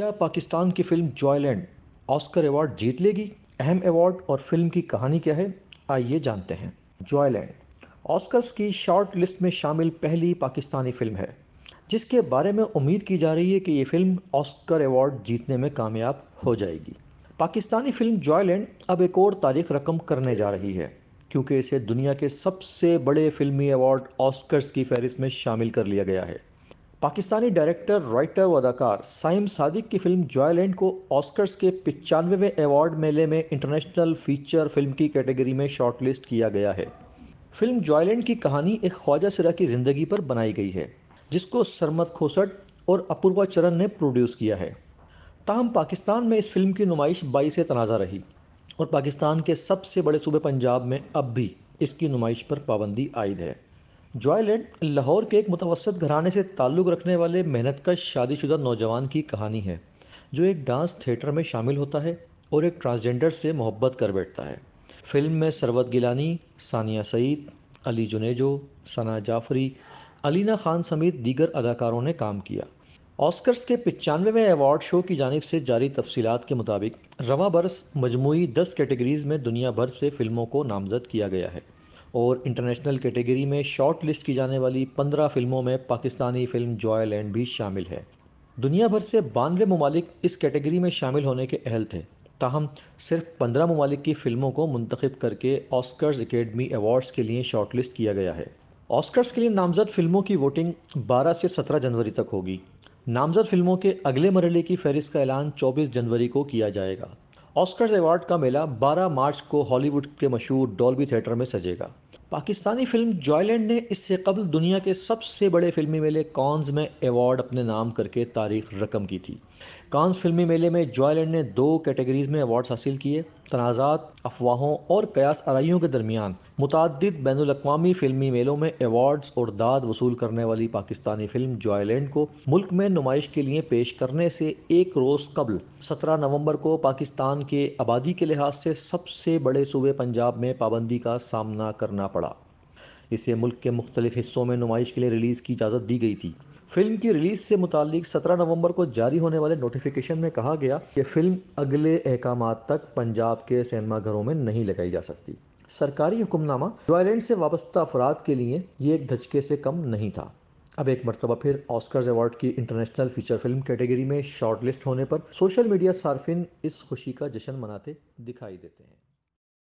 क्या पाकिस्तान की film Joyland Oscar award जीत लेगी अहम अवार्ड और फिल्म की कहानी क्या है आइए जानते हैं जॉयलैंड ऑस्कर्स की शॉर्ट लिस्ट में शामिल पहली पाकिस्तानी फिल्म है जिसके बारे में उम्मीद की जा रही है कि ये फिल्म ऑस्कर अवार्ड जीतने में कामयाब हो जाएगी पाकिस्तानी फिल्म जॉयलैंड अब एक और तारीख रकम करने जा रही है क्योंकि इसे दुनिया के सबसे बड़े फिल्मी अवार्ड ऑस्कर्स की फहरिस्त में शामिल कर लिया गया है पाकिस्तानी डायरेक्टर राइटर व अदाकार साइम सादिक की फिल्म जॉयलैंड को ऑस्कर्स के पिचानवेवें अवार्ड मेले में इंटरनेशनल फीचर फिल्म की कैटेगरी में शॉर्टलिस्ट किया गया है फिल्म जॉयलैंड की कहानी एक ख्वाजा सिरा की ज़िंदगी पर बनाई गई है जिसको सरमत खोसट और अपूर्वा चरण ने प्रोड्यूस किया है ताहम पाकिस्तान में इस फिल्म की नुमाइश बाई से तनाज़ा रही और पाकिस्तान के सबसे बड़े सूबे पंजाब में अब भी इसकी नुमाइश पर पाबंदी आयद है जॉयलैंड लाहौर के एक मुतवसत घराने से ताल्लुक़ रखने वाले मेहनत का शादीशुदा नौजवान की कहानी है जो एक डांस थिएटर में शामिल होता है और एक ट्रांसजेंडर से मोहब्बत कर बैठता है फिल्म में सरवत गिलानी सानिया सईद अली जुनेजो सना जाफरी अलीना खान समेत दीगर अदाकारों ने काम किया ऑस्कर्स के पचानवेवें अवार्ड शो की जानब से जारी तफसीत के मुताबिक रवा बरस मजमू दस कैटेगरीज़ में दुनिया भर से फिल्मों को नामजद किया गया है और इंटरनेशनल कैटेगरी में शॉर्ट लिस्ट की जाने वाली पंद्रह फिल्मों में पाकिस्तानी फिल्म जॉय लैंड भी शामिल है दुनिया भर से बानवे ममालिक इस कैटेगरी में शामिल होने के अहल थे ताहम सिर्फ पंद्रह ममालिक की फिल्मों को मंतखब करके ऑस्कर्स एकेडमी अवार्ड्स के लिए शॉर्ट लिस्ट किया गया है ऑस्कर्स के लिए नामजद फिल्मों की वोटिंग 12 से 17 जनवरी तक होगी नामजद फिल्मों के अगले मरहले की फहरिस्त का ऐलान 24 जनवरी को किया जाएगा ऑस्कर अवार्ड का मेला 12 मार्च को हॉलीवुड के मशहूर डॉल्बी थिएटर में सजेगा पाकिस्तानी फिल्म जॉयलैंड ने इससे कबल दुनिया के सबसे बड़े फिल्मी मेले कॉन्स में अवार्ड अपने नाम करके तारीख रकम की थी कॉन्स फिल्मी मेले में जॉयलैंड ने दो कैटेगरीज में अवार्ड्स हासिल किए तनाज़ात अफवाहों और कयास आरइयों के दरमियान मुतद बैन अवी फिल्मी मेलों में अवार्ड्स और दाद वसूल करने वाली पाकिस्तानी फिल्म जॉयलैंड को मुल्क में नुमाइश के लिए पेश करने से एक रोज़ कबल सत्रह नवंबर को पाकिस्तान के आबादी के लिहाज से सबसे बड़े सूबे पंजाब में पाबंदी का सामना करना पड़ा इसे मुल्क के मुख्तलिफ हिस्सों में नुमाइश के लिए रिलीज़ की इजाज़त दी गई थी फिल्म की रिलीज से मुतालिक 17 नवंबर को जारी होने वाले नोटिफिकेशन में कहा गया कि फिल्म अगले अहकाम तक पंजाब के सिनेमाघरों में नहीं लगाई जा सकती सरकारी हुक्मनामा वायलेंट से वाबस्ता अफराद के लिए ये एक धचके से कम नहीं था अब एक मरतबा फिर ऑस्कर्स अवार्ड की इंटरनेशनल फीचर फिल्म कैटेगरी में शॉर्टलिस्ट होने पर सोशल मीडिया सार्फिन इस खुशी का जश्न मनाते दिखाई देते हैं